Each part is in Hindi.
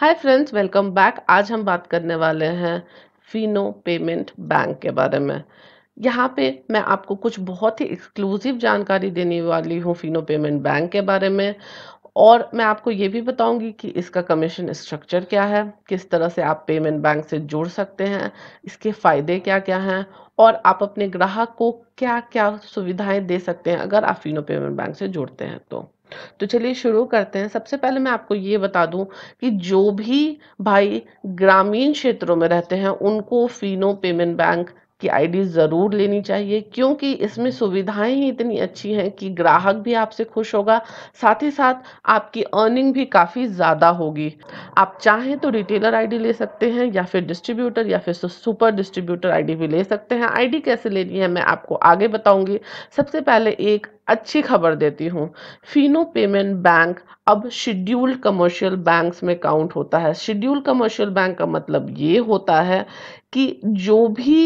हाय फ्रेंड्स वेलकम बैक आज हम बात करने वाले हैं फिनो पेमेंट बैंक के बारे में यहाँ पे मैं आपको कुछ बहुत ही एक्सक्लूसिव जानकारी देने वाली हूँ फिनो पेमेंट बैंक के बारे में और मैं आपको ये भी बताऊंगी कि इसका कमीशन स्ट्रक्चर क्या है किस तरह से आप पेमेंट बैंक से जुड़ सकते हैं इसके फ़ायदे क्या क्या हैं और आप अपने ग्राहक को क्या क्या सुविधाएं दे सकते हैं अगर आप फिनो पेमेंट बैंक से जुड़ते हैं तो तो चलिए शुरू करते हैं सबसे पहले मैं आपको ये बता दूं कि जो भी भाई ग्रामीण क्षेत्रों में रहते हैं उनको फिनो पेमेंट बैंक की आईडी ज़रूर लेनी चाहिए क्योंकि इसमें सुविधाएं ही इतनी अच्छी हैं कि ग्राहक भी आपसे खुश होगा साथ ही साथ आपकी अर्निंग भी काफ़ी ज़्यादा होगी आप चाहें तो रिटेलर आईडी ले सकते हैं या फिर डिस्ट्रीब्यूटर या फिर सुपर डिस्ट्रीब्यूटर आईडी भी ले सकते हैं आईडी कैसे लेनी है मैं आपको आगे बताऊंगी सबसे पहले एक अच्छी खबर देती हूँ फिनो पेमेंट बैंक अब शेड्यूल्ड कमर्शियल बैंक्स में काउंट होता है शेड्यूल्ड कमर्शियल बैंक का मतलब ये होता है कि जो भी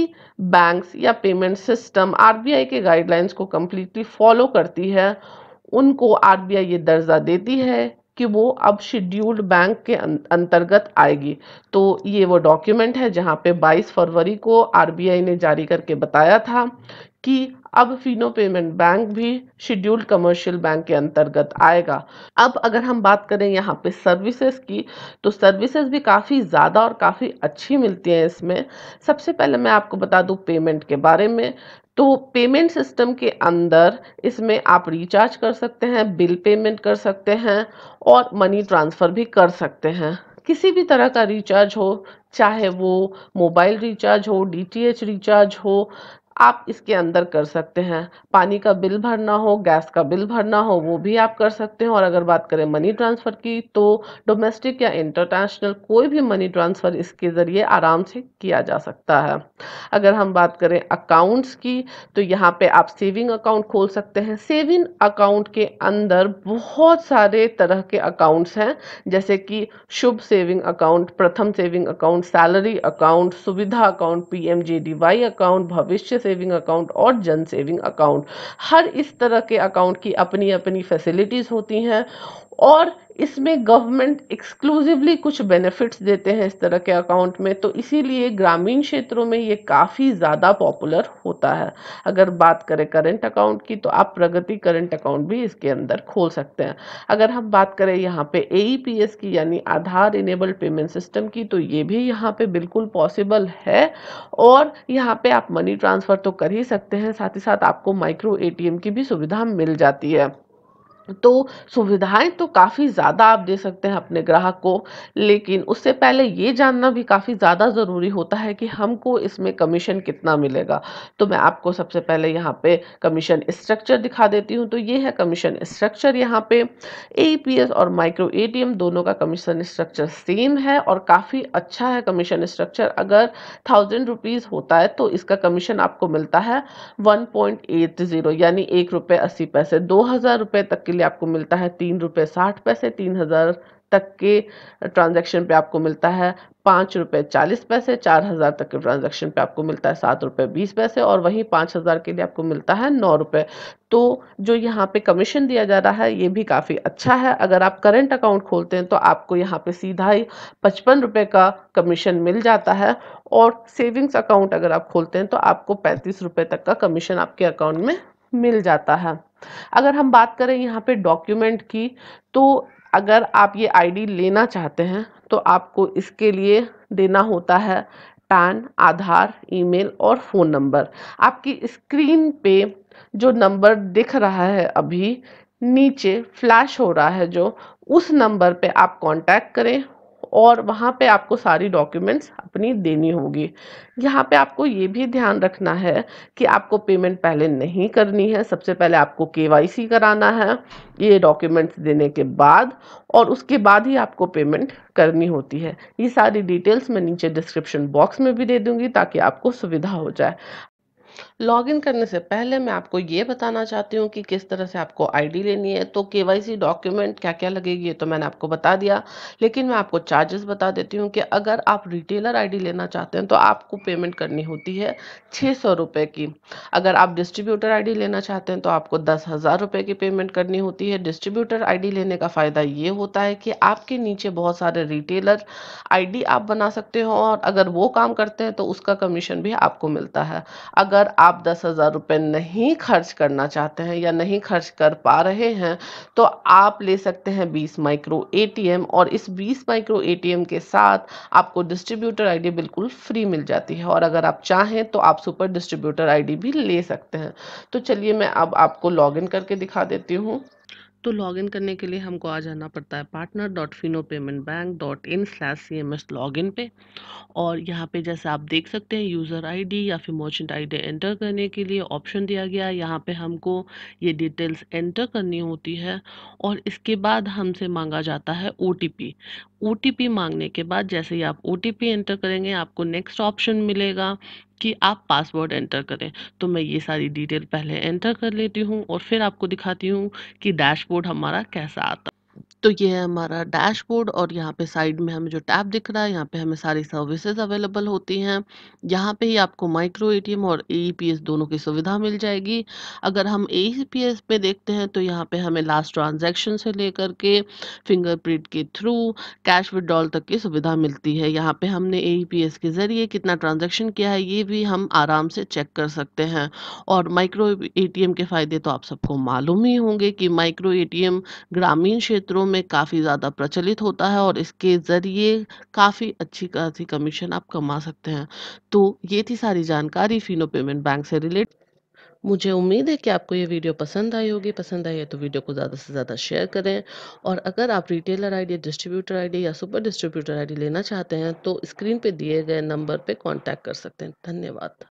बैंक्स या पेमेंट सिस्टम आरबीआई के गाइडलाइंस को कम्प्लीटली फॉलो करती है उनको आरबीआई ये दर्जा देती है कि वो अब शेड्यूल्ड बैंक के अं-, अंतर्गत आएगी तो ये वो डॉक्यूमेंट है जहाँ पे 22 फरवरी को आरबीआई ने जारी करके बताया था कि अब फिनो पेमेंट बैंक भी शेड्यूल्ड कमर्शियल बैंक के अंतर्गत आएगा अब अगर हम बात करें यहाँ पे सर्विसेज की तो सर्विसेज भी काफ़ी ज़्यादा और काफ़ी अच्छी मिलती हैं इसमें सबसे पहले मैं आपको बता दूँ पेमेंट के बारे में तो पेमेंट सिस्टम के अंदर इसमें आप रिचार्ज कर सकते हैं बिल पेमेंट कर सकते हैं और मनी ट्रांसफ़र भी कर सकते हैं किसी भी तरह का रिचार्ज हो चाहे वो मोबाइल रिचार्ज हो डीटीएच रिचार्ज हो आप इसके अंदर कर सकते हैं पानी का बिल भरना हो गैस का बिल भरना हो वो भी आप कर सकते हैं और अगर बात करें मनी ट्रांसफ़र की तो डोमेस्टिक या इंटरनेशनल कोई भी मनी ट्रांसफ़र इसके ज़रिए आराम से किया जा सकता है अगर हम बात करें अकाउंट्स की तो यहाँ पे आप सेविंग अकाउंट खोल सकते हैं सेविंग अकाउंट के अंदर बहुत सारे तरह के अकाउंट्स हैं जैसे कि Shubh saving account Pratham saving account salary account Suvidha account P account Bhavishya saving account और जन सेविंग अकाउंट हर इस तरह के अकाउंट की अपनी अपनी फैसिलिटीज़ होती हैं और इसमें गवर्नमेंट एक्सक्लूसिवली कुछ बेनिफिट्स देते हैं इस तरह के अकाउंट में तो इसीलिए ग्रामीण क्षेत्रों में ये काफ़ी ज़्यादा पॉपुलर होता है अगर बात करें करंट अकाउंट की तो आप प्रगति करंट अकाउंट भी इसके अंदर खोल सकते हैं अगर हम बात करें यहाँ पे ए e की यानी आधार इनेबल्ड पेमेंट सिस्टम की तो ये भी यहाँ पर बिल्कुल पॉसिबल है और यहाँ पर आप मनी ट्रांसफ़र तो कर ही सकते हैं साथ ही साथ आपको माइक्रो ए की भी सुविधा मिल जाती है तो सुविधाएं तो काफ़ी ज़्यादा आप दे सकते हैं अपने ग्राहक को लेकिन उससे पहले ये जानना भी काफ़ी ज़्यादा ज़रूरी होता है कि हमको इसमें कमीशन कितना मिलेगा तो मैं आपको सबसे पहले यहाँ पे कमीशन स्ट्रक्चर दिखा देती हूँ तो ये है कमीशन स्ट्रक्चर यहाँ पे ए और माइक्रो ए दोनों का कमीशन स्ट्रक्चर सेम है और काफ़ी अच्छा है कमीशन स्ट्रक्चर अगर थाउजेंड रुपीज़ होता है तो इसका कमीशन आपको मिलता है वन यानी एक रुपये अस्सी पैसे दो हज़ार रुपये तक लिए आपको मिलता है तीन रुपये साठ पैसे तीन हज़ार तक के ट्रांजैक्शन पे आपको मिलता है पाँच रुपये चालीस पैसे चार हज़ार तक के ट्रांजैक्शन पे आपको मिलता है सात रुपये बीस पैसे और वहीं पाँच हज़ार के लिए आपको मिलता है नौ रुपये तो जो यहाँ पे कमीशन दिया जा रहा है ये भी काफ़ी अच्छा है अगर आप करंट अकाउंट खोलते हैं तो आपको यहाँ पे सीधा ही पचपन रुपये का कमीशन मिल जाता है और सेविंग्स अकाउंट अगर आप खोलते हैं तो आपको पैंतीस रुपये तक का कमीशन आपके अकाउंट में मिल जाता है अगर हम बात करें यहाँ पे डॉक्यूमेंट की तो अगर आप ये आईडी लेना चाहते हैं तो आपको इसके लिए देना होता है पैन आधार ईमेल और फ़ोन नंबर आपकी स्क्रीन पे जो नंबर दिख रहा है अभी नीचे फ्लैश हो रहा है जो उस नंबर पे आप कांटेक्ट करें और वहाँ पे आपको सारी डॉक्यूमेंट्स अपनी देनी होगी यहाँ पे आपको ये भी ध्यान रखना है कि आपको पेमेंट पहले नहीं करनी है सबसे पहले आपको के कराना है ये डॉक्यूमेंट्स देने के बाद और उसके बाद ही आपको पेमेंट करनी होती है ये सारी डिटेल्स मैं नीचे डिस्क्रिप्शन बॉक्स में भी दे दूँगी ताकि आपको सुविधा हो जाए लॉगिन करने से पहले मैं आपको ये बताना चाहती हूँ कि किस तरह से आपको आईडी लेनी है तो केवाईसी डॉक्यूमेंट क्या क्या लगेगी तो मैंने आपको बता दिया लेकिन मैं आपको चार्जेस बता देती हूँ कि अगर आप रिटेलर आईडी लेना चाहते हैं तो आपको पेमेंट करनी होती है छः सौ रुपये की अगर आप डिस्ट्रीब्यूटर आई लेना चाहते हैं तो आपको दस हज़ार रुपये की पेमेंट करनी होती है डिस्ट्रीब्यूटर आईडी लेने का फ़ायदा ये होता है कि आपके नीचे बहुत सारे रिटेलर आईडी आप बना सकते हो और अगर वो काम करते हैं तो उसका कमीशन भी आपको मिलता है अगर आप दस हज़ार रुपये नहीं खर्च करना चाहते हैं या नहीं खर्च कर पा रहे हैं तो आप ले सकते हैं बीस माइक्रो एटीएम और इस बीस माइक्रो एटीएम के साथ आपको डिस्ट्रीब्यूटर आईडी बिल्कुल फ्री मिल जाती है और अगर आप चाहें तो आप सुपर डिस्ट्रीब्यूटर आई भी ले सकते हैं तो चलिए मैं अब आपको लॉग करके दिखा देती हूँ तो लॉगिन करने के लिए हमको आ जाना पड़ता है partner dot Fino payment bank dot in slash C M S log in पे और यहाँ पे जैसे आप देख सकते हैं यूज़र आईडी या फिर आई आईडी एंटर करने के लिए ऑप्शन दिया गया है यहाँ पे हमको ये डिटेल्स एंटर करनी होती है और इसके बाद हमसे मांगा जाता है O T P O T P मांगने के बाद जैसे ही आप ओ टी पी एंटर करेंगे आपको नेक्स्ट ऑप्शन मिलेगा कि आप पासवर्ड एंटर करें तो मैं ये सारी डिटेल पहले एंटर कर लेती हूँ और फिर आपको दिखाती हूँ कि डैशबोर्ड हमारा कैसा आता तो ये है हमारा डैशबोर्ड और यहाँ पे साइड में हमें जो टैब दिख रहा है यहाँ पे हमें सारी सर्विसेज अवेलेबल होती हैं यहाँ पे ही आपको माइक्रो एटीएम और एईपीएस दोनों की सुविधा मिल जाएगी अगर हम एईपीएस में देखते हैं तो यहाँ पे हमें लास्ट ट्रांजैक्शन से लेकर के फिंगरप्रिंट के थ्रू कैश विड्रॉल तक की सुविधा मिलती है यहाँ पर हमने ए के ज़रिए कितना ट्रांजेक्शन किया है ये भी हम आराम से चेक कर सकते हैं और माइक्रो ए के फ़ायदे तो आप सबको मालूम ही होंगे कि माइक्रो ए ग्रामीण क्षेत्रों में काफ़ी ज़्यादा प्रचलित होता है और इसके ज़रिए काफ़ी अच्छी खासी कमीशन आप कमा सकते हैं तो ये थी सारी जानकारी फिनो पेमेंट बैंक से रिलेटेड मुझे उम्मीद है कि आपको ये वीडियो पसंद आई होगी पसंद आई है तो वीडियो को ज़्यादा से ज़्यादा शेयर करें और अगर आप रिटेलर आईडी डिस्ट्रीब्यूटर आईडी या सुपर डिस्ट्रीब्यूटर आईडी लेना चाहते हैं तो स्क्रीन पे दिए गए नंबर पे कांटेक्ट कर सकते हैं धन्यवाद